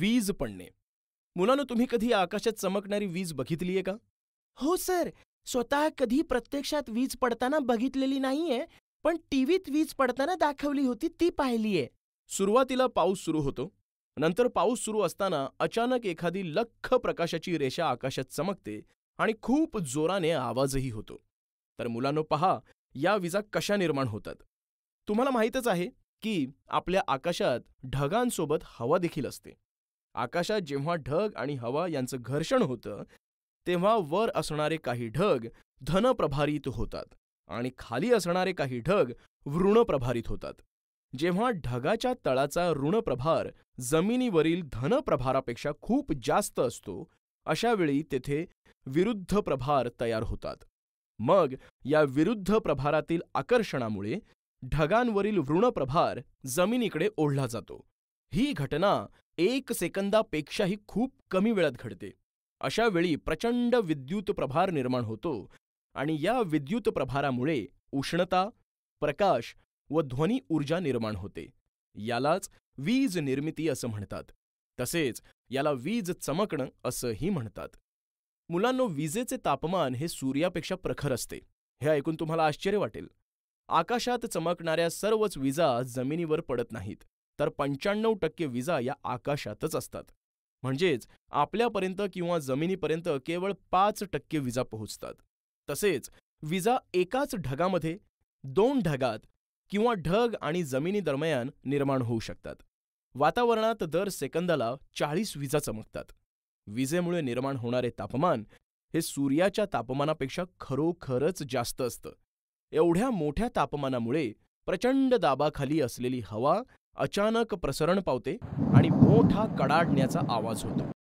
वीज पडणे मुलानो तुम्ही कधी आकाशात चमकणारी वीज बघितलीये का हो सर स्वतः कधी प्रत्यक्षात वीज पडताना बघितलेली नाहीये पण टीव्हीत वीज पडताना दाखवली होती ती पाहिलीये सुरुवातीला पाऊस सुरू होतो नंतर पाऊस सुरू असताना अचानक एखादी लख प्रकाशाची रेषा आकाशात चमकते आणि खूप जोराने आवाजही होतो तर मुलानो पहा या विजा कशा निर्माण होतात तुम्हाला माहितच आहे की आपल्या आकाशात ढगांसोबत हवा देखील असते आकाशात जेव्हा ढग आणि हवा यांचं घर्षण होतं तेव्हा वर असणारे काही ढग धनप्रभारित होतात आणि खाली असणारे काही ढग वृणप्रभारित होतात जेव्हा ढगाच्या तळाचा ऋणप्रभार जमिनीवरील धनप्रभारापेक्षा खूप जास्त असतो अशावेळी तेथे विरुद्ध प्रभार तयार होतात मग या विरुद्ध प्रभारातील आकर्षणामुळे ढगांवरील वृणप्रभार जमिनीकडे ओढला जातो ही घटना एक सेकंदापेक्षाही खूप कमी वेळात घडते अशा वेळी प्रचंड विद्युत प्रभार निर्माण होतो आणि या विद्युत प्रभारामुळे उष्णता प्रकाश व ध्वनी ऊर्जा निर्माण होते यालाच वीज निर्मिती असं म्हणतात तसेच याला वीज चमकणं असंही म्हणतात मुलांनो विजेचे तापमान हे सूर्यापेक्षा प्रखर असते हे ऐकून तुम्हाला आश्चर्य वाटेल आकाशात चमकणाऱ्या सर्वच विजा जमिनीवर पडत नाहीत तर पंच्याण्णव टक्के विजा या आकाशातच असतात म्हणजेच आपल्यापर्यंत किंवा जमिनीपर्यंत केवळ पाच टक्के विजा पोहोचतात तसेच विजा एकाच ढगामध्ये दोन ढगात किंवा ढग आणि जमिनीदरम्यान निर्माण होऊ शकतात वातावरणात दर सेकंदाला चाळीस विजा चमकतात विजेमुळे निर्माण होणारे तापमान हे सूर्याच्या तापमानापेक्षा खरोखरच जास्त असतं एवढ्या मोठ्या तापमानामुळे प्रचंड दाबाखाली असलेली हवा अचानक प्रसरण पावते आणि मोठा कडाडण्याचा आवाज होतो